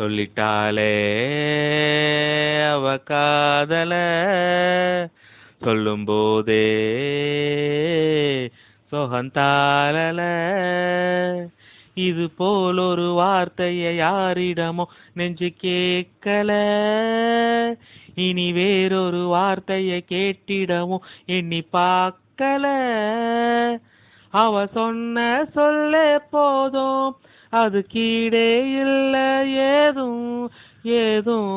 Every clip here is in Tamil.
சொல்லிட்டாலே அவ காதல சொல்லும்போதே சொகந்தாளல இது போல் ஒரு வார்த்தையை யாரிடமோ நெஞ்சு கேட்கல இனி வேறொரு வார்த்தையை கேட்டிடமோ எண்ணி பார்க்கல அவ சொன்ன சொல்ல போதும் அது கீழே இல்லை ஏதும் ஏதும்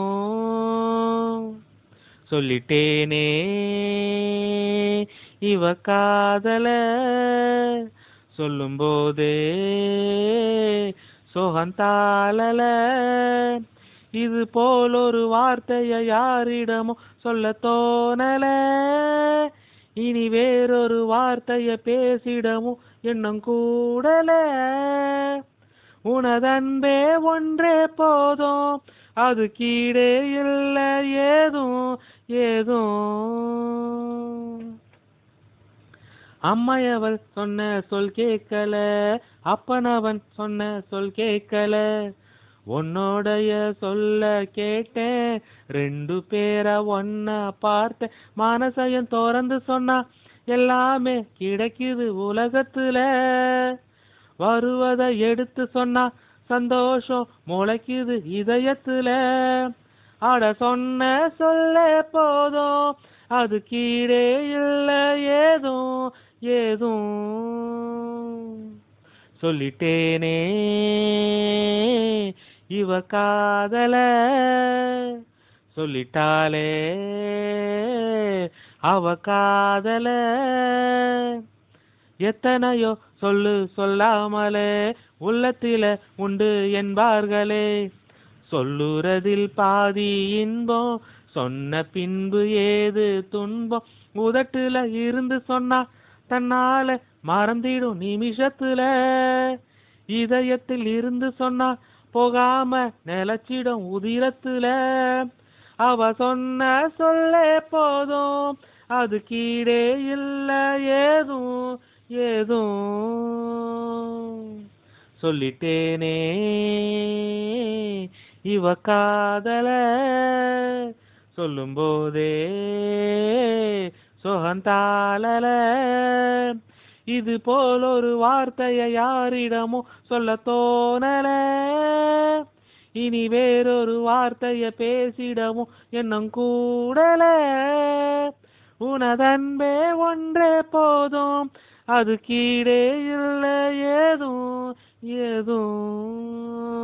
சொல்லிட்டேனே இவ காதல சொல்லும்போதே சோகந்தாளல இது போல் ஒரு வார்த்தையை யாரிடமோ சொல்ல தோணல இனி வேறொரு வார்த்தையை பேசிடமோ எண்ணம் கூடல உனதன்பே ஒன்றே போதும் அது கீழே இல்லை ஏதும் ஏதும் அம்மையவள் சொன்ன சொல் கேட்கல அப்பனவன் சொன்ன சொல் கேட்கல உன்னோடைய சொல்ல கேட்டேன் ரெண்டு பேரை ஒன்ன பார்த்தேன் மனசையும் திறந்து சொன்னா எல்லாமே கிடைக்குது உலகத்துல வருவதை எடுத்து சொன்னா சந்தோஷம் முளைக்குது இதயத்துல அட சொன்ன சொல்ல போதும் அது கீழே இல்லை ஏதும் ஏதும் சொல்லிட்டேனே இவ காதல சொல்லிட்டாலே அவ காதல எத்தனையோ சொல்லு சொல்லாமலே உள்ளத்தில உண்டு என்பார்களே சொல்லுறதில் பாதி இன்பம் சொன்ன பின்பு ஏது துன்பம் உதட்டுல இருந்து சொன்னா தன்னால மறந்திடும் நிமிஷத்துல இதயத்தில் இருந்து சொன்னா போகாம நிலச்சிடும் உதிரத்துல அவ சொன்ன சொல்ல போதும் அது கீழே இல்லை ஏதும் ஏதோ சொல்லிட்டேனே இவ காதல சொல்லும்போதே சொகந்தாளல இது போல் ஒரு வார்த்தையை யாரிடமோ சொல்ல தோணல இனி வேறொரு வார்த்தைய பேசிடவும் என்னும் கூடல உனதன்பே ஒன்றே போதும் அது கீழே இல்லை ஏதும் ஏதும்